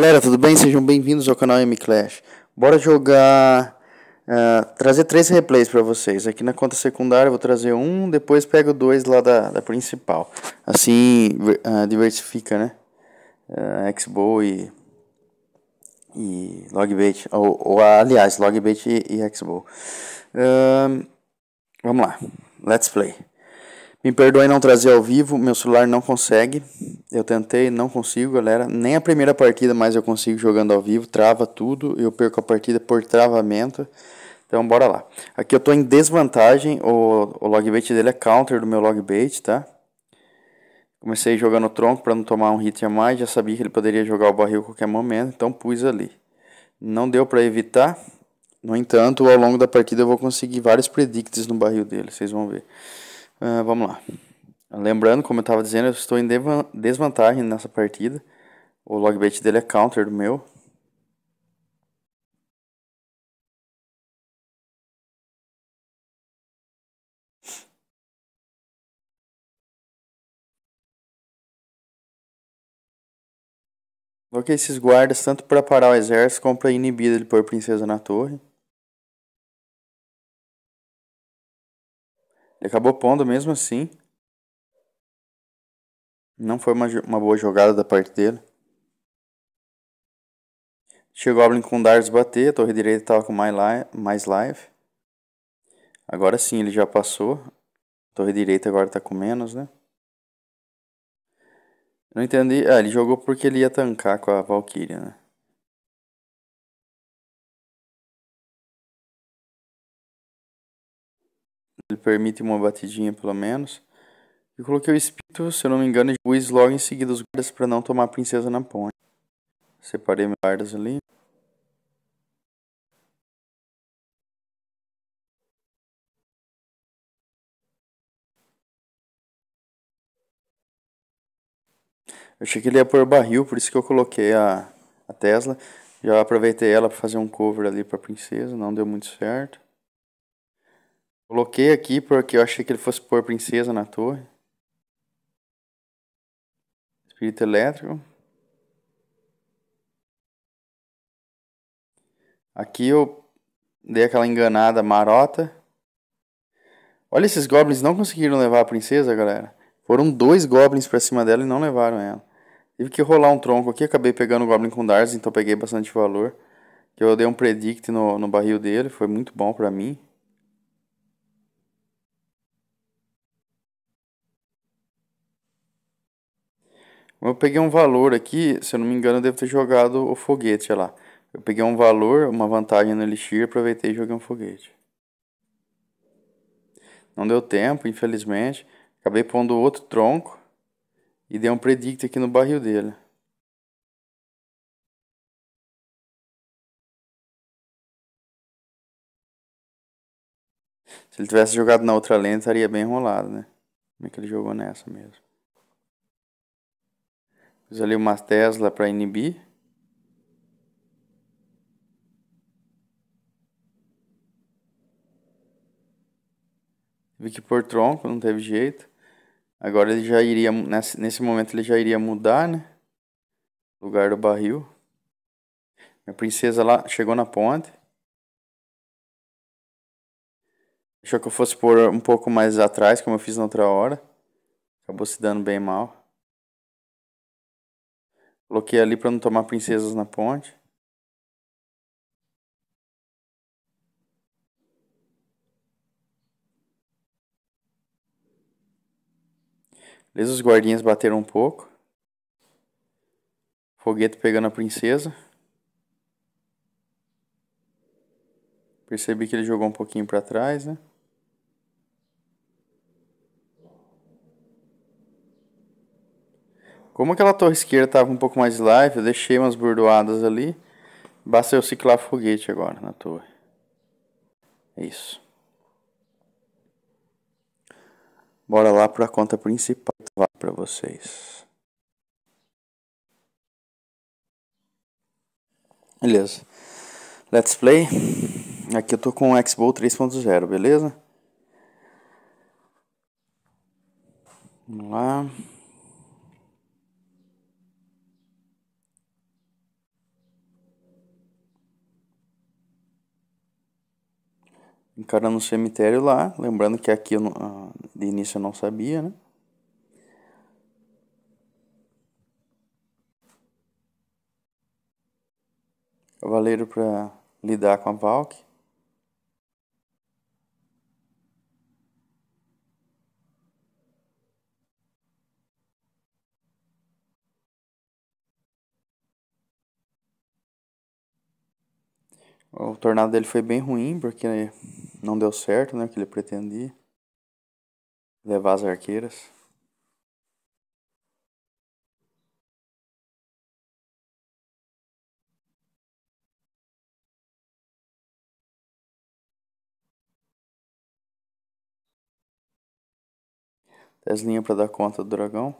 Galera, tudo bem? Sejam bem-vindos ao canal M Clash. Bora jogar, uh, trazer três replays para vocês. Aqui na conta secundária vou trazer um, depois pego dois lá da, da principal. Assim uh, diversifica, né? Uh, ah, Xbow e, e Logbait, ou, ou aliás, Logbait e, e Xbow. Uh, vamos lá, let's play. Me perdoe não trazer ao vivo, meu celular não consegue. Eu tentei, não consigo, galera. Nem a primeira partida mais eu consigo jogando ao vivo, trava tudo, eu perco a partida por travamento. Então bora lá. Aqui eu estou em desvantagem, o, o logbait dele é counter do meu logbait, tá? Comecei jogando o tronco para não tomar um hit a mais, já sabia que ele poderia jogar o barril a qualquer momento, então pus ali. Não deu para evitar. No entanto, ao longo da partida eu vou conseguir vários predicts no barril dele, vocês vão ver. Uh, vamos lá. Lembrando, como eu estava dizendo, eu estou em desvantagem nessa partida. O logbait dele é counter do meu. Coloquei esses guardas tanto para parar o exército como para inibir ele por princesa na torre. Ele acabou pondo mesmo assim. Não foi uma, uma boa jogada da parte dele. Chegou Goblin com Darts bater, a torre direita estava com mais live, mais live. Agora sim, ele já passou. A torre direita agora está com menos, né? não entendi. Ah, ele jogou porque ele ia tancar com a Valkyria, né? ele permite uma batidinha pelo menos. E coloquei o espírito, se eu não me engano, de Luiz logo em seguida os guardas para não tomar a princesa na ponte. Separei meus guardas ali. Eu achei que ele ia pôr barril, por isso que eu coloquei a, a Tesla. Já aproveitei ela para fazer um cover ali para a princesa, não deu muito certo. Coloquei aqui porque eu achei que ele fosse pôr princesa na torre. Espírito elétrico. Aqui eu dei aquela enganada marota. Olha, esses goblins não conseguiram levar a princesa, galera. Foram dois goblins pra cima dela e não levaram ela. Tive que rolar um tronco aqui, acabei pegando o Goblin com darts, então peguei bastante valor. eu dei um predict no, no barril dele, foi muito bom pra mim. Eu peguei um valor aqui, se eu não me engano, eu devo ter jogado o foguete lá. Eu peguei um valor, uma vantagem no Elixir, aproveitei e joguei um foguete. Não deu tempo, infelizmente. Acabei pondo outro tronco e dei um predict aqui no barril dele. Se ele tivesse jogado na outra lente, estaria bem enrolado, né? Como é que ele jogou nessa mesmo? Fiz ali uma Tesla para inibir. Tive que pôr tronco, não teve jeito. Agora ele já iria, nesse momento ele já iria mudar, né? Lugar do barril. Minha princesa lá chegou na ponte. Achou que eu fosse pôr um pouco mais atrás, como eu fiz na outra hora. Acabou se dando bem mal. Coloquei ali para não tomar princesas na ponte. Beleza, os guardinhas bateram um pouco. Foguete pegando a princesa. Percebi que ele jogou um pouquinho para trás, né? Como aquela torre esquerda estava um pouco mais live, eu deixei umas bordoadas ali. Basta eu ciclar foguete agora na torre. É isso. Bora lá para a conta principal para vocês. Beleza. Let's play. Aqui eu tô com o Xbox 3.0, beleza? Vamos lá. encarando no cemitério lá, lembrando que aqui não, ah, de início eu não sabia, né? Cavaleiro para lidar com a Valk. O tornado dele foi bem ruim, porque não deu certo, né? O que ele pretendia. Levar as arqueiras. As linhas para dar conta do dragão.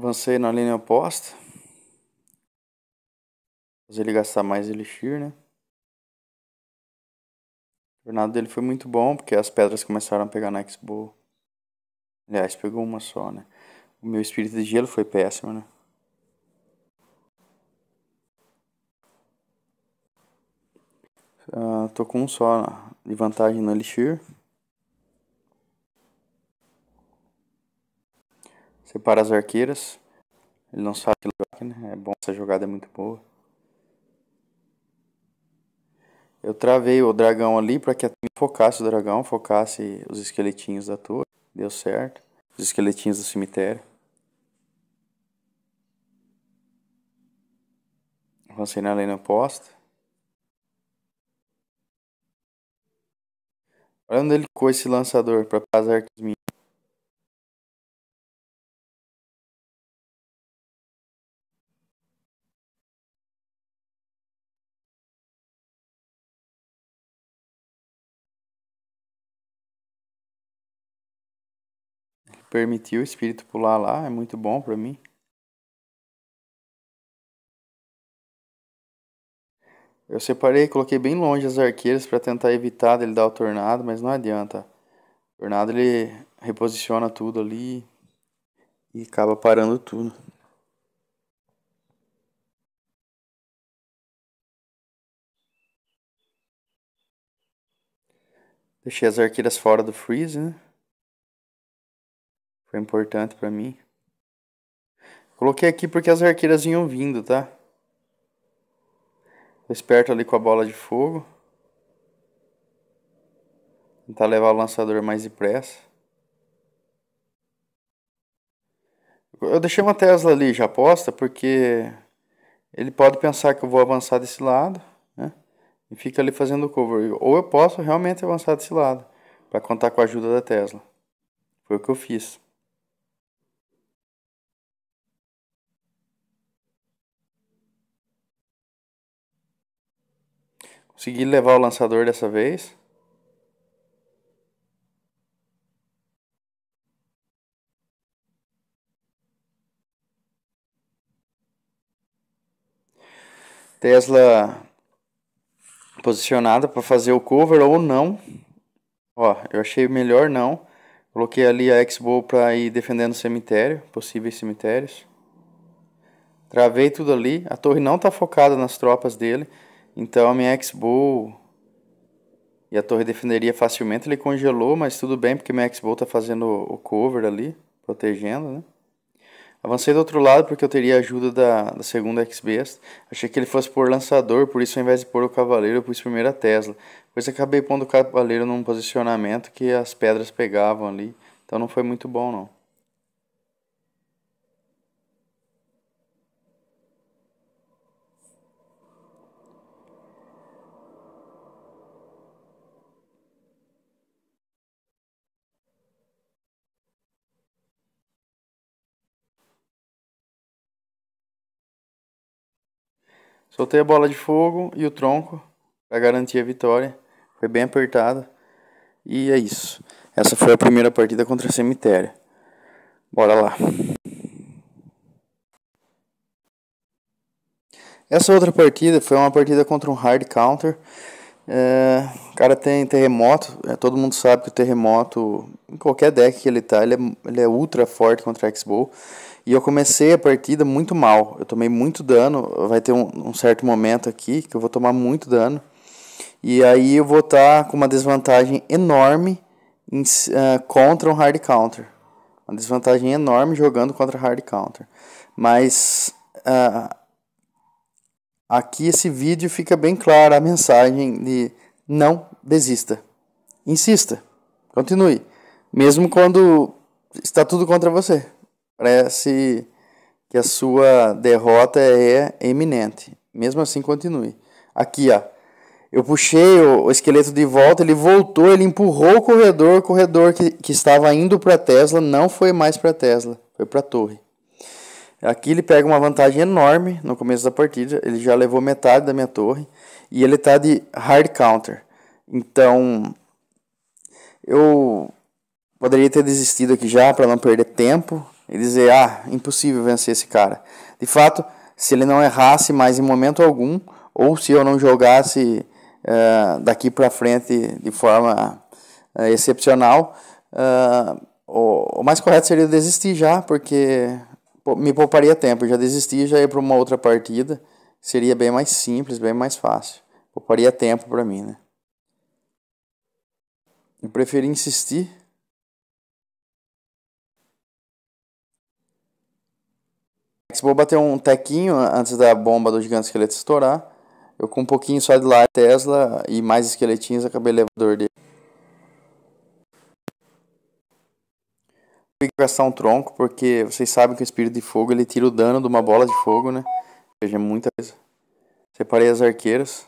Avancei na linha oposta. Fazer ele gastar mais elixir, né? O tornado dele foi muito bom, porque as pedras começaram a pegar na X-Bow. Aliás, pegou uma só, né? O meu espírito de gelo foi péssimo, né? Uh, tô com um só né? de vantagem no Elixir. Separa as arqueiras. Ele não sabe que né? É bom, essa jogada é muito boa. Eu travei o dragão ali para que a torre focasse o dragão, focasse os esqueletinhos da torre. Deu certo. Os esqueletinhos do cemitério. Avancei na lane oposta. Olha onde ele ficou esse lançador para parar as artes minhas. permitir o espírito pular lá, é muito bom para mim. Eu separei coloquei bem longe as arqueiras para tentar evitar dele dar o tornado, mas não adianta. O tornado ele reposiciona tudo ali e acaba parando tudo. Deixei as arqueiras fora do freeze, né? Foi importante para mim. Coloquei aqui porque as arqueiras vinham vindo, tá? Tô esperto ali com a bola de fogo. Tentar levar o lançador mais depressa. Eu deixei uma Tesla ali já posta, porque ele pode pensar que eu vou avançar desse lado, né? E fica ali fazendo cover. Ou eu posso realmente avançar desse lado, para contar com a ajuda da Tesla. Foi o que eu fiz. Consegui levar o lançador dessa vez. Tesla posicionada para fazer o cover ou não. Ó, eu achei melhor não. Coloquei ali a X-Bow para ir defendendo o cemitério, possíveis cemitérios. Travei tudo ali. A torre não está focada nas tropas dele. Então a minha X-Bow e a torre defenderia facilmente. Ele congelou, mas tudo bem, porque minha X-Bow tá fazendo o cover ali, protegendo, né? Avancei do outro lado porque eu teria ajuda da, da segunda X-Best. Achei que ele fosse por lançador, por isso ao invés de pôr o cavaleiro, eu pus primeiro a Tesla. Pois acabei pondo o cavaleiro num posicionamento que as pedras pegavam ali, então não foi muito bom não. Soltei a bola de fogo e o tronco para garantir a vitória. Foi bem apertado. E é isso. Essa foi a primeira partida contra o Cemitério. Bora lá. Essa outra partida foi uma partida contra um hard counter. É, o cara tem terremoto, é, todo mundo sabe que o terremoto, em qualquer deck que ele tá, ele é, ele é ultra forte contra X-Bow. E eu comecei a partida muito mal. Eu tomei muito dano. Vai ter um, um certo momento aqui que eu vou tomar muito dano. E aí eu vou estar tá com uma desvantagem enorme em, uh, contra um hard counter. Uma desvantagem enorme jogando contra hard counter. Mas uh, aqui esse vídeo fica bem clara a mensagem de não desista. Insista. Continue. Mesmo quando está tudo contra você parece que a sua derrota é iminente. Mesmo assim, continue. Aqui, ó. Eu puxei o, o esqueleto de volta, ele voltou, ele empurrou o corredor, o corredor que, que estava indo para Tesla não foi mais para Tesla, foi para a torre. Aqui ele pega uma vantagem enorme no começo da partida, ele já levou metade da minha torre e ele está de hard counter. Então, eu poderia ter desistido aqui já para não perder tempo, e dizer: ah, impossível vencer esse cara. De fato, se ele não errasse mais em momento algum, ou se eu não jogasse uh, daqui para frente de forma uh, excepcional, uh, o, o, mais correto seria desistir já, porque me pouparia tempo. já desisti, já ia para uma outra partida, seria bem mais simples, bem mais fácil. Pouparia tempo para mim, né? Eu preferi insistir Se bow bater um tequinho antes da bomba do gigante esqueleto estourar. Eu com um pouquinho só de lá Tesla e mais esqueletinhos acabei elevador dele. Fui gastar um tronco, porque vocês sabem que o espírito de fogo ele tira o dano de uma bola de fogo, né? Ou seja, é muita coisa. Separei as arqueiras.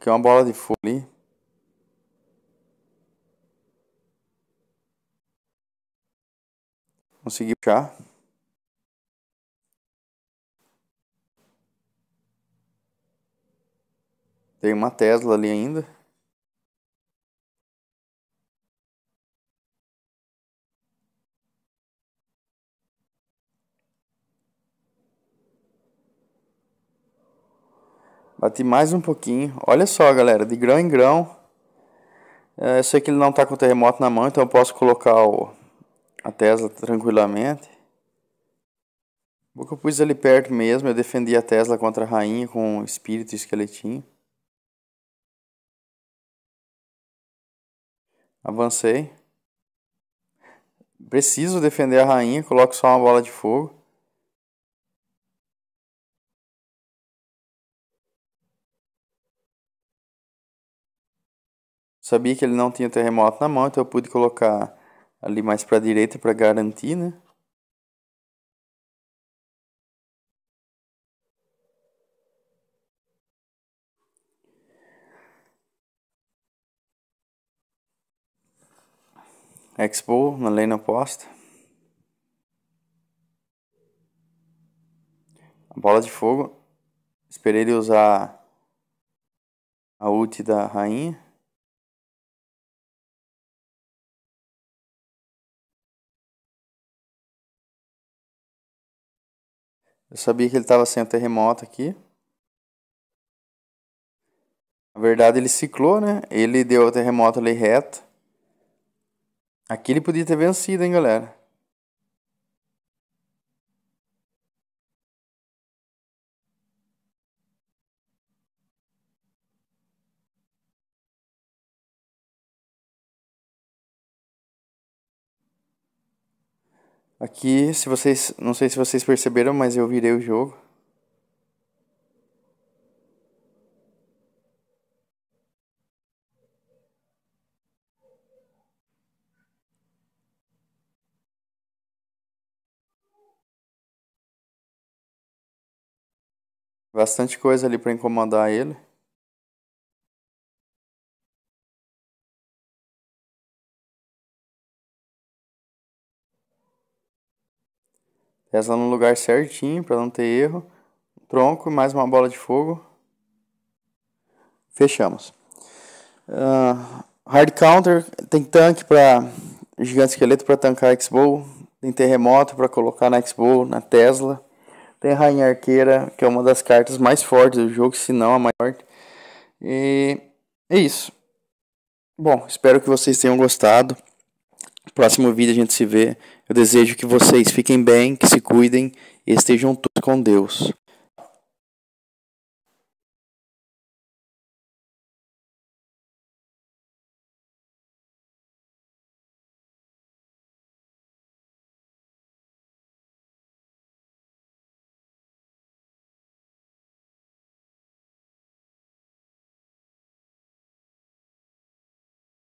Que é uma bola de fogo ali. Consegui puxar. Tem uma Tesla ali ainda. Bati mais um pouquinho. Olha só, galera, de grão em grão. É, eu sei que ele não está com o terremoto na mão, então eu posso colocar o, a Tesla tranquilamente. Boca eu pus ali perto mesmo, eu defendi a Tesla contra a rainha com espírito e esqueletinho. Avancei. Preciso defender a rainha, coloco só uma bola de fogo. Sabia que ele não tinha terremoto na mão, então eu pude colocar ali mais para a direita para garantir, né? Expo na lane oposta. A bola de fogo. Esperei ele usar a ult da rainha. Eu sabia que ele estava sendo terremoto aqui. Na verdade, ele ciclou, né? Ele deu o terremoto ali reto. Aqui ele podia ter vencido, hein, galera? Aqui, se vocês, não sei se vocês perceberam, mas eu virei o jogo. Bastante coisa ali para incomodar ele. Essa no lugar certinho para não ter erro. Tronco, mais uma bola de fogo. Fechamos. Uh, hard counter, tem tanque para gigante esqueleto para tancar a X-Bow. Tem terremoto para colocar na X-Bow, na Tesla. Tem Rainha Arqueira, que é uma das cartas mais fortes do jogo, se não a maior. E é isso. Bom, espero que vocês tenham gostado. Próximo vídeo a gente se vê. Eu desejo que vocês fiquem bem, que se cuidem e estejam todos com Deus.